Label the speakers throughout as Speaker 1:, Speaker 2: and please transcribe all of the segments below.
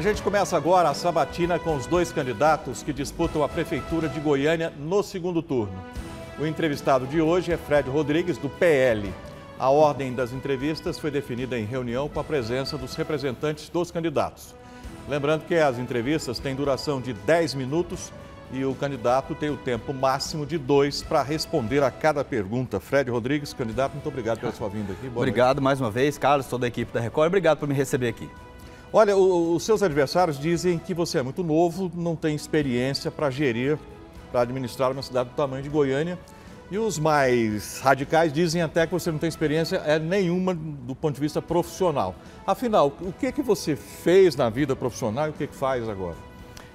Speaker 1: A gente começa agora a sabatina com os dois candidatos que disputam a Prefeitura de Goiânia no segundo turno. O entrevistado de hoje é Fred Rodrigues, do PL. A ordem das entrevistas foi definida em reunião com a presença dos representantes dos candidatos. Lembrando que as entrevistas têm duração de 10 minutos e o candidato tem o tempo máximo de dois para responder a cada pergunta. Fred Rodrigues, candidato, muito obrigado pela sua vinda aqui. Boa
Speaker 2: obrigado noite. mais uma vez, Carlos, toda a equipe da Record. Obrigado por me receber aqui.
Speaker 1: Olha, o, os seus adversários dizem que você é muito novo, não tem experiência para gerir, para administrar uma cidade do tamanho de Goiânia. E os mais radicais dizem até que você não tem experiência é nenhuma do ponto de vista profissional. Afinal, o que que você fez na vida
Speaker 2: profissional e o que, que faz agora?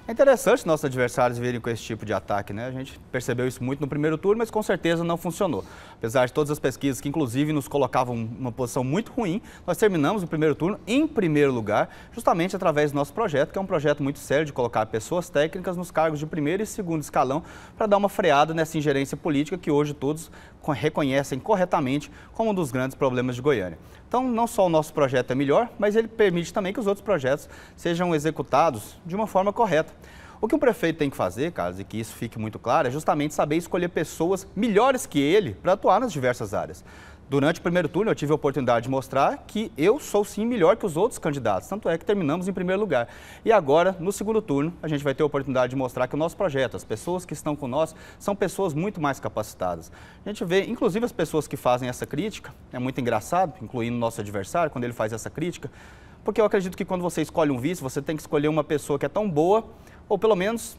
Speaker 2: É interessante nossos adversários virem com esse tipo de ataque, né? A gente percebeu isso muito no primeiro turno, mas com certeza não funcionou. Apesar de todas as pesquisas que, inclusive, nos colocavam uma posição muito ruim, nós terminamos o primeiro turno em primeiro lugar, justamente através do nosso projeto, que é um projeto muito sério de colocar pessoas técnicas nos cargos de primeiro e segundo escalão para dar uma freada nessa ingerência política que hoje todos reconhecem corretamente como um dos grandes problemas de Goiânia. Então, não só o nosso projeto é melhor, mas ele permite também que os outros projetos sejam executados de uma forma correta. O que o prefeito tem que fazer, caso e que isso fique muito claro, é justamente saber escolher pessoas melhores que ele para atuar nas diversas áreas. Durante o primeiro turno, eu tive a oportunidade de mostrar que eu sou sim melhor que os outros candidatos, tanto é que terminamos em primeiro lugar. E agora, no segundo turno, a gente vai ter a oportunidade de mostrar que o nosso projeto, as pessoas que estão com nós, são pessoas muito mais capacitadas. A gente vê, inclusive, as pessoas que fazem essa crítica, é muito engraçado, incluindo o nosso adversário, quando ele faz essa crítica, porque eu acredito que quando você escolhe um vice, você tem que escolher uma pessoa que é tão boa, ou pelo menos,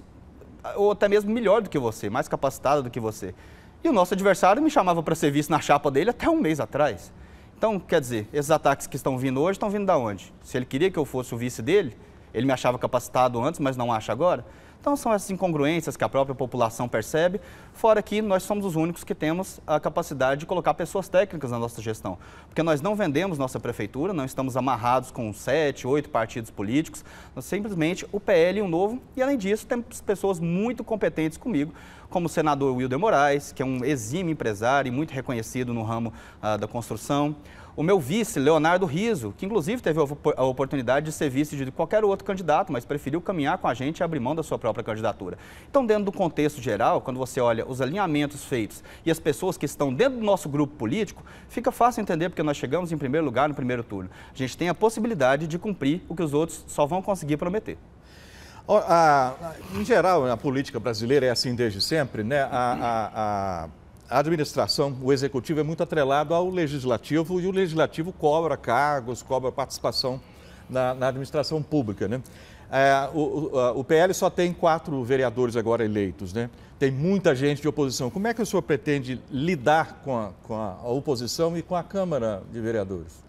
Speaker 2: ou até mesmo melhor do que você, mais capacitada do que você. E o nosso adversário me chamava para ser vice na chapa dele até um mês atrás. Então, quer dizer, esses ataques que estão vindo hoje estão vindo da onde? Se ele queria que eu fosse o vice dele, ele me achava capacitado antes, mas não acha agora. Então são essas incongruências que a própria população percebe, fora que nós somos os únicos que temos a capacidade de colocar pessoas técnicas na nossa gestão, porque nós não vendemos nossa prefeitura, não estamos amarrados com sete, oito partidos políticos, nós simplesmente o PL e o Novo, e além disso temos pessoas muito competentes comigo, como o senador Wilder Moraes, que é um exímio empresário e muito reconhecido no ramo ah, da construção, o meu vice, Leonardo Riso, que inclusive teve a oportunidade de ser vice de qualquer outro candidato, mas preferiu caminhar com a gente e abrir mão da sua própria candidatura. Então, dentro do contexto geral, quando você olha os alinhamentos feitos e as pessoas que estão dentro do nosso grupo político, fica fácil entender porque nós chegamos em primeiro lugar no primeiro turno. A gente tem a possibilidade de cumprir o que os outros só vão conseguir prometer. em geral, a política brasileira é assim desde
Speaker 1: sempre, né? a, a a administração, o executivo é muito atrelado ao legislativo e o legislativo cobra cargos, cobra participação na, na administração pública, né? É, o, o, o, PL só tem quatro vereadores agora eleitos, né? Tem muita gente de oposição. Como é que o senhor pretende lidar com a, com a oposição e com a
Speaker 2: Câmara de Vereadores?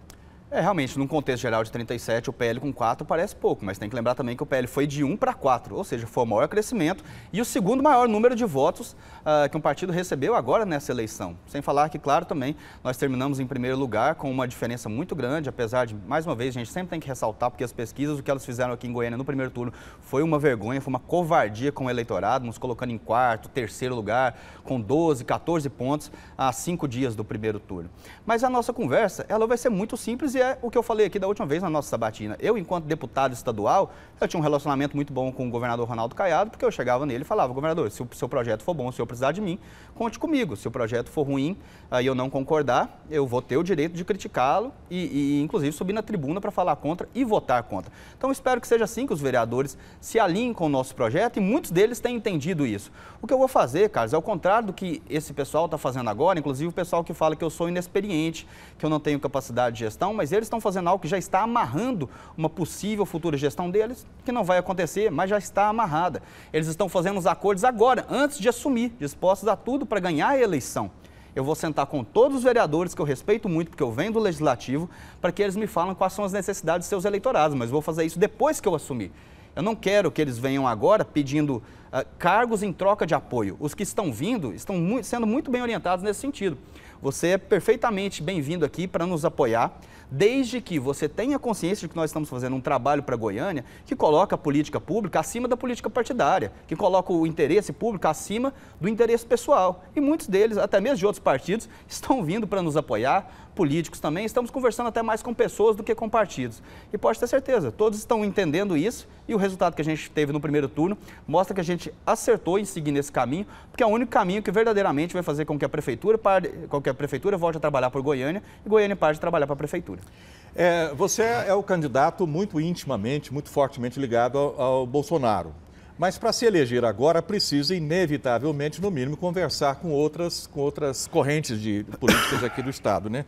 Speaker 2: É, realmente, num contexto geral de 37, o PL com 4 parece pouco, mas tem que lembrar também que o PL foi de 1 para 4, ou seja, foi o maior crescimento e o segundo maior número de votos uh, que um partido recebeu agora nessa eleição. Sem falar que, claro, também nós terminamos em primeiro lugar com uma diferença muito grande, apesar de, mais uma vez, a gente sempre tem que ressaltar, porque as pesquisas, o que elas fizeram aqui em Goiânia no primeiro turno foi uma vergonha, foi uma covardia com o eleitorado, nos colocando em quarto, terceiro lugar, com 12, 14 pontos a cinco dias do primeiro turno. Mas a nossa conversa, ela vai ser muito simples e é o que eu falei aqui da última vez na nossa sabatina. Eu, enquanto deputado estadual, eu tinha um relacionamento muito bom com o governador Ronaldo Caiado, porque eu chegava nele e falava, governador, se o seu projeto for bom, se eu precisar de mim, conte comigo. Se o projeto for ruim e eu não concordar, eu vou ter o direito de criticá-lo e, e, inclusive, subir na tribuna para falar contra e votar contra. Então, espero que seja assim que os vereadores se alinhem com o nosso projeto e muitos deles têm entendido isso. O que eu vou fazer, Carlos, é o contrário do que esse pessoal está fazendo agora, inclusive o pessoal que fala que eu sou inexperiente, que eu não tenho capacidade de gestão, mas mas eles estão fazendo algo que já está amarrando uma possível futura gestão deles, que não vai acontecer, mas já está amarrada. Eles estão fazendo os acordos agora, antes de assumir, dispostos a tudo para ganhar a eleição. Eu vou sentar com todos os vereadores, que eu respeito muito, porque eu venho do Legislativo, para que eles me falem quais são as necessidades dos seus eleitorados, mas vou fazer isso depois que eu assumir. Eu não quero que eles venham agora pedindo uh, cargos em troca de apoio. Os que estão vindo estão sendo muito bem orientados nesse sentido. Você é perfeitamente bem-vindo aqui para nos apoiar desde que você tenha consciência de que nós estamos fazendo um trabalho para Goiânia que coloca a política pública acima da política partidária, que coloca o interesse público acima do interesse pessoal. E muitos deles, até mesmo de outros partidos, estão vindo para nos apoiar, políticos também. Estamos conversando até mais com pessoas do que com partidos. E pode ter certeza, todos estão entendendo isso e o resultado que a gente teve no primeiro turno mostra que a gente acertou em seguir nesse caminho, porque é o único caminho que verdadeiramente vai fazer com que a prefeitura, pare, com que a prefeitura volte a trabalhar por Goiânia e Goiânia pare de trabalhar para a prefeitura. Júlio? É, você é o candidato muito intimamente, muito fortemente
Speaker 1: ligado ao, ao Bolsonaro. Mas para se eleger agora, precisa, inevitavelmente, no mínimo, conversar com outras, com outras correntes de políticas aqui do Estado, né?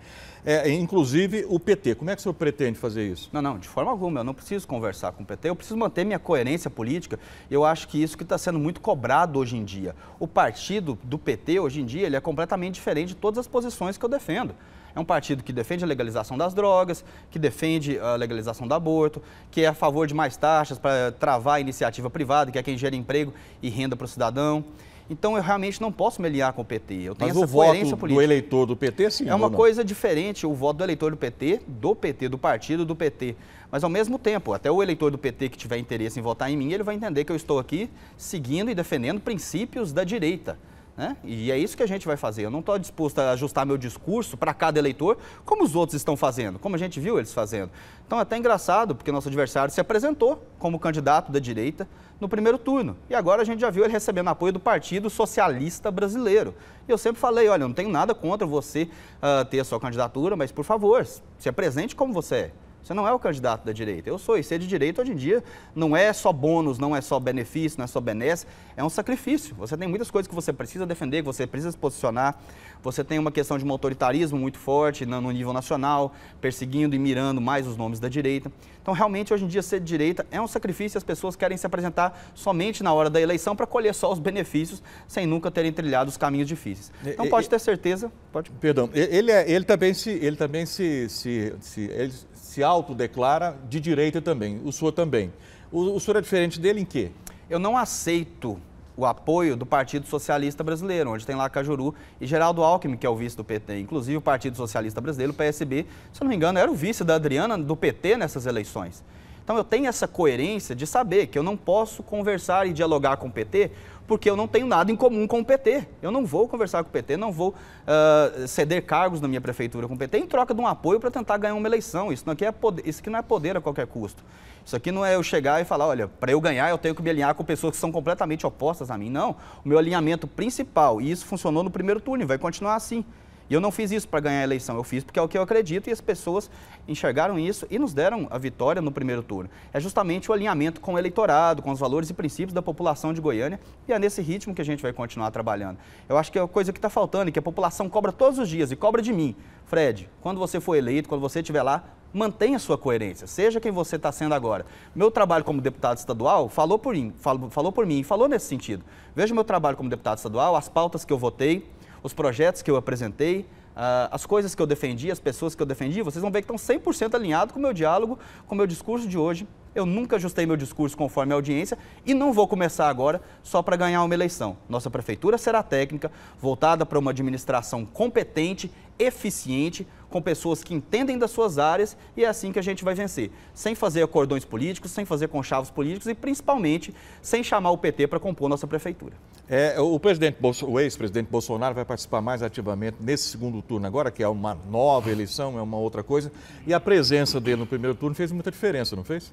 Speaker 2: É, inclusive o PT. Como é que o senhor pretende fazer isso? Não, não, de forma alguma. Eu não preciso conversar com o PT, eu preciso manter minha coerência política. Eu acho que isso que está sendo muito cobrado hoje em dia. O partido do PT, hoje em dia, ele é completamente diferente de todas as posições que eu defendo. É um partido que defende a legalização das drogas, que defende a legalização do aborto, que é a favor de mais taxas para travar a iniciativa privada, que é quem gera emprego e renda para o cidadão. Então eu realmente não posso me aliar com o PT. Eu tenho Mas essa o voto política. do eleitor do PT, sim. É uma coisa diferente o voto do eleitor do PT, do PT, do partido do PT. Mas ao mesmo tempo, até o eleitor do PT que tiver interesse em votar em mim, ele vai entender que eu estou aqui seguindo e defendendo princípios da direita. Né? E é isso que a gente vai fazer. Eu não estou disposto a ajustar meu discurso para cada eleitor, como os outros estão fazendo, como a gente viu eles fazendo. Então, é até engraçado, porque nosso adversário se apresentou como candidato da direita no primeiro turno. E agora a gente já viu ele recebendo apoio do Partido Socialista Brasileiro. E eu sempre falei: olha, eu não tenho nada contra você uh, ter a sua candidatura, mas por favor, se apresente como você é. Você não é o candidato da direita. Eu sou. E ser de direita hoje em dia não é só bônus, não é só benefício, não é só benesse, é um sacrifício. Você tem muitas coisas que você precisa defender, que você precisa se posicionar. Você tem uma questão de um autoritarismo muito forte no nível nacional, perseguindo e mirando mais os nomes da direita. Então, realmente, hoje em dia, ser de direita é um sacrifício e as pessoas querem se apresentar somente na hora da eleição para colher só os benefícios, sem nunca terem trilhado os caminhos difíceis. Então, pode ter certeza. Pode...
Speaker 1: Perdão, ele, é, ele também se. Ele também se, se, se ele se autodeclara de direita também, o senhor também.
Speaker 2: O, o senhor é diferente dele em quê? Eu não aceito o apoio do Partido Socialista Brasileiro, onde tem lá Cajuru e Geraldo Alckmin, que é o vice do PT. Inclusive, o Partido Socialista Brasileiro, o PSB, se eu não me engano, era o vice da Adriana do PT nessas eleições. Então eu tenho essa coerência de saber que eu não posso conversar e dialogar com o PT porque eu não tenho nada em comum com o PT. Eu não vou conversar com o PT, não vou uh, ceder cargos na minha prefeitura com o PT em troca de um apoio para tentar ganhar uma eleição. Isso, aqui é poder, isso aqui não é poder a qualquer custo. Isso aqui não é eu chegar e falar, olha, para eu ganhar eu tenho que me alinhar com pessoas que são completamente opostas a mim. Não. O meu alinhamento principal, e isso funcionou no primeiro turno e vai continuar assim, e eu não fiz isso para ganhar a eleição, eu fiz porque é o que eu acredito e as pessoas enxergaram isso e nos deram a vitória no primeiro turno. É justamente o alinhamento com o eleitorado, com os valores e princípios da população de Goiânia e é nesse ritmo que a gente vai continuar trabalhando. Eu acho que é a coisa que está faltando e que a população cobra todos os dias e cobra de mim. Fred, quando você for eleito, quando você estiver lá, mantenha sua coerência, seja quem você está sendo agora. Meu trabalho como deputado estadual falou por mim, falou, falou por mim, falou nesse sentido. Veja meu trabalho como deputado estadual, as pautas que eu votei, os projetos que eu apresentei, ah, as coisas que eu defendi, as pessoas que eu defendi, vocês vão ver que estão 100% alinhados com o meu diálogo, com o meu discurso de hoje. Eu nunca ajustei meu discurso conforme a audiência e não vou começar agora só para ganhar uma eleição. Nossa prefeitura será técnica, voltada para uma administração competente, eficiente, com pessoas que entendem das suas áreas e é assim que a gente vai vencer. Sem fazer acordões políticos, sem fazer conchavos políticos e principalmente sem chamar o PT para compor nossa prefeitura.
Speaker 1: É, o presidente ex-presidente Bolsonaro vai participar mais ativamente nesse segundo turno agora, que é uma nova eleição, é uma outra coisa. E a presença dele no primeiro turno fez muita diferença, não fez?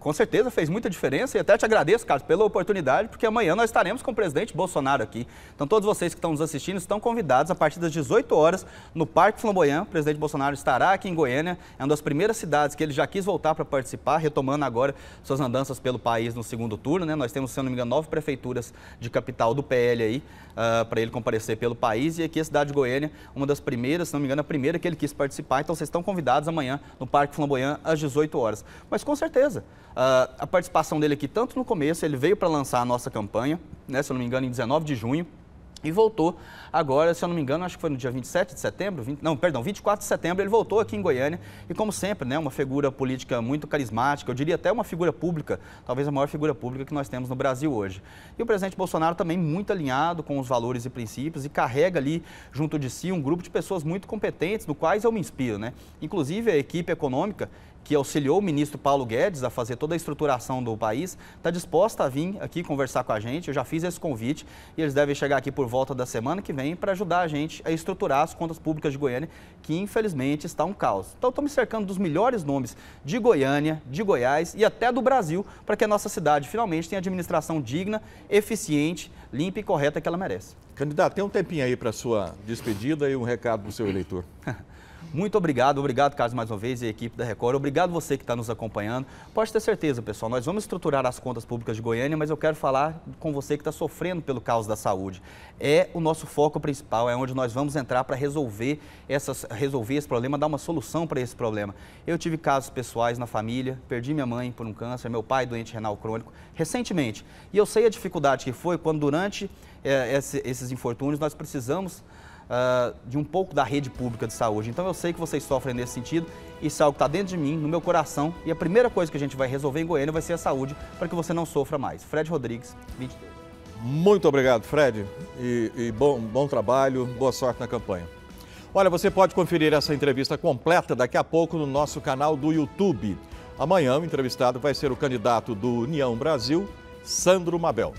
Speaker 1: com
Speaker 2: certeza fez muita diferença e até te agradeço, Carlos, pela oportunidade, porque amanhã nós estaremos com o presidente Bolsonaro aqui. Então, todos vocês que estão nos assistindo estão convidados a partir das 18 horas no Parque Flamboyant. O presidente Bolsonaro estará aqui em Goiânia, é uma das primeiras cidades que ele já quis voltar para participar, retomando agora suas andanças pelo país no segundo turno. Né? Nós temos, se não me engano, nove prefeituras de capital do PL aí uh, para ele comparecer pelo país. E aqui a cidade de Goiânia, uma das primeiras, se não me engano, a primeira que ele quis participar. Então, vocês estão convidados amanhã no Parque Flamboyant às 18 horas. Mas com certeza, certeza. Uh, a participação dele aqui, tanto no começo, ele veio para lançar a nossa campanha, né, se eu não me engano, em 19 de junho, e voltou agora, se eu não me engano, acho que foi no dia 27 de setembro, 20, não, perdão, 24 de setembro, ele voltou aqui em Goiânia e, como sempre, né, uma figura política muito carismática, eu diria até uma figura pública, talvez a maior figura pública que nós temos no Brasil hoje. E o presidente Bolsonaro também muito alinhado com os valores e princípios e carrega ali junto de si um grupo de pessoas muito competentes, no quais eu me inspiro, né? Inclusive a equipe econômica que auxiliou o ministro Paulo Guedes a fazer toda a estruturação do país, está disposta a vir aqui conversar com a gente. Eu já fiz esse convite e eles devem chegar aqui por volta da semana que vem para ajudar a gente a estruturar as contas públicas de Goiânia, que infelizmente está um caos. Então estou me cercando dos melhores nomes de Goiânia, de Goiás e até do Brasil para que a nossa cidade finalmente tenha administração digna, eficiente, limpa e correta que ela merece. Candidato, tem um tempinho aí para sua despedida e um recado para o seu eleitor. Muito obrigado, obrigado, Carlos, mais uma vez, e a equipe da Record. Obrigado você que está nos acompanhando. Pode ter certeza, pessoal, nós vamos estruturar as contas públicas de Goiânia, mas eu quero falar com você que está sofrendo pelo caos da saúde. É o nosso foco principal, é onde nós vamos entrar para resolver, essas, resolver esse problema, dar uma solução para esse problema. Eu tive casos pessoais na família, perdi minha mãe por um câncer, meu pai doente renal crônico, recentemente. E eu sei a dificuldade que foi quando, durante é, esses infortúnios, nós precisamos uh, de um pouco da rede pública de saúde. Então eu sei que vocês sofrem nesse sentido, isso é algo que está dentro de mim, no meu coração, e a primeira coisa que a gente vai resolver em Goiânia vai ser a saúde, para que você não sofra mais. Fred Rodrigues, 23.
Speaker 1: Muito obrigado, Fred, e, e bom, bom trabalho, boa sorte na campanha. Olha, você pode conferir essa entrevista completa daqui a pouco no nosso canal do YouTube. Amanhã o entrevistado vai ser o candidato do União Brasil, Sandro Mabel.